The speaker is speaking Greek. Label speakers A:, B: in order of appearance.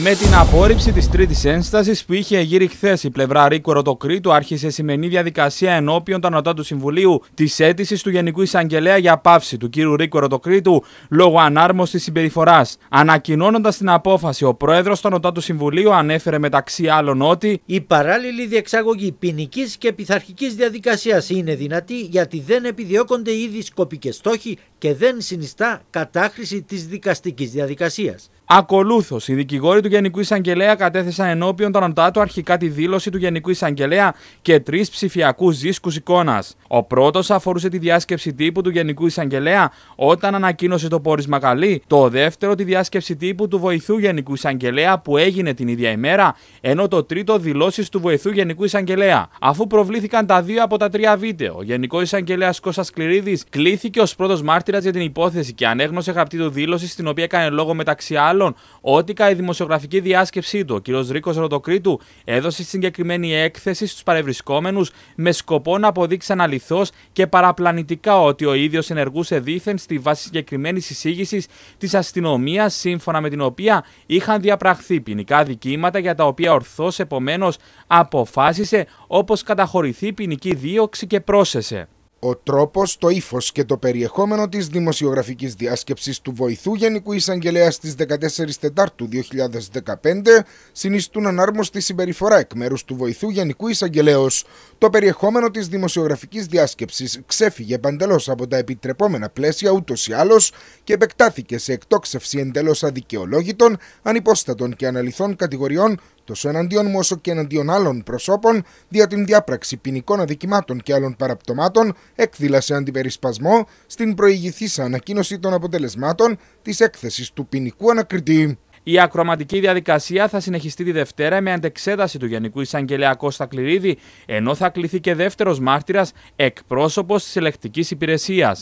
A: Με την απόρριψη της τρίτης ένστασης που είχε γύρει χθες η πλευρά το Ροτοκρήτου, άρχισε σημενή διαδικασία ενώπιον των Ανωτάτου Συμβουλίου της αίτησης του Γενικού Εισαγγελέα για πάυση του κ. το Ροτοκρήτου λόγω ανάρμοστη συμπεριφοράς. Ανακοινώνοντας την απόφαση, ο πρόεδρος του Ανωτάτου Συμβουλίου ανέφερε μεταξύ άλλων ότι η παράλληλη διεξαγωγή ποινικής και πειθαρχικής διαδικασίας είναι δυνατή γιατί δεν επιδιώκονται ήδη σκοπικές στόχοι και δεν συνιστά κατάχρηση της δικαστικής διαδικασίας. Ακολούθως, οι δικηγόροι του Γενικού Εισαγγελέα κατέθεσαν ενώπιον των αντάτου αρχικά τη δήλωση του Γενικού Εισαγγελέα και τρεις ψηφιακούς δίσκους εικόνας. Ο πρώτος αφορούσε τη διάσκεψη τύπου του Γενικού Εισαγγελέα όταν ανακοίνωσε το πόρισμα καλή, το δεύτερο τη διάσκεψη τύπου του βοηθού Γενικού Εισαγγελέα που έγινε την ίδια ημέρα, ενώ το τρίτο δηλώσεις του βοηθού Γενικού Εισαγγελέα. Αφού προβλήθηκαν τα δύο από τα τρία βίντεο, ο Γενικός Εισαγγελέας Κώστας Κληρίδη κλήθηκε ως πρώτος μάρτυρας για την υπόθεση και ανέγνωσε γραπτή του δήλωση στην οποία έκανε λόγο μεταξύ άλλων άλλων η δημοσιογραφική διάσκεψή του, ο κ. Ρίκο Ροτοκρίτου, έδωσε συγκεκριμένη έκθεση στους παρευρισκόμενους με σκοπό να αποδείξει αναλυθώς και παραπλανητικά ότι ο ίδιος ενεργούσε δήθεν στη βάση συγκεκριμένης εισήγησης της αστυνομίας, σύμφωνα με την οποία είχαν διαπραχθεί ποινικά δικήματα για τα οποία ορθώς επομένως αποφάσισε όπως καταχωρηθεί ποινική δίωξη και πρόσθεσε.
B: Ο τρόπος, το ύφος και το περιεχόμενο της δημοσιογραφικής διάσκεψης του βοηθού Γενικού Εισαγγελέας στι 14 Τετάρτου 2015 συνιστούν ανάρμοστη συμπεριφορά εκ μέρους του βοηθού Γενικού Εισαγγελέα. Το περιεχόμενο της δημοσιογραφικής διάσκεψης ξέφυγε παντελώς από τα επιτρεπόμενα πλαίσια ούτως ή άλλως και επεκτάθηκε σε εκτόξευση εντελώς αδικαιολόγητων, ανυπόστατων και αναλυθών κατηγοριών τόσο εναντίον μου όσο και εναντίον άλλων προσώπων δια την διάπραξη ποινικών αδικημάτων και άλλων παραπτωμάτων εκδήλασε αντιπερισπασμό στην προηγηθήσα ανακοίνωση των αποτελεσμάτων της έκθεσης του ποινικού ανακριτή.
A: Η ακροαματική διαδικασία θα συνεχιστεί τη Δευτέρα με αντεξέταση του Γενικού Εισαγγελέα Κώστα ενώ θα κληθεί και δεύτερος μάρτυρας εκπρόσωπος της ελεκτικής υπηρεσίας.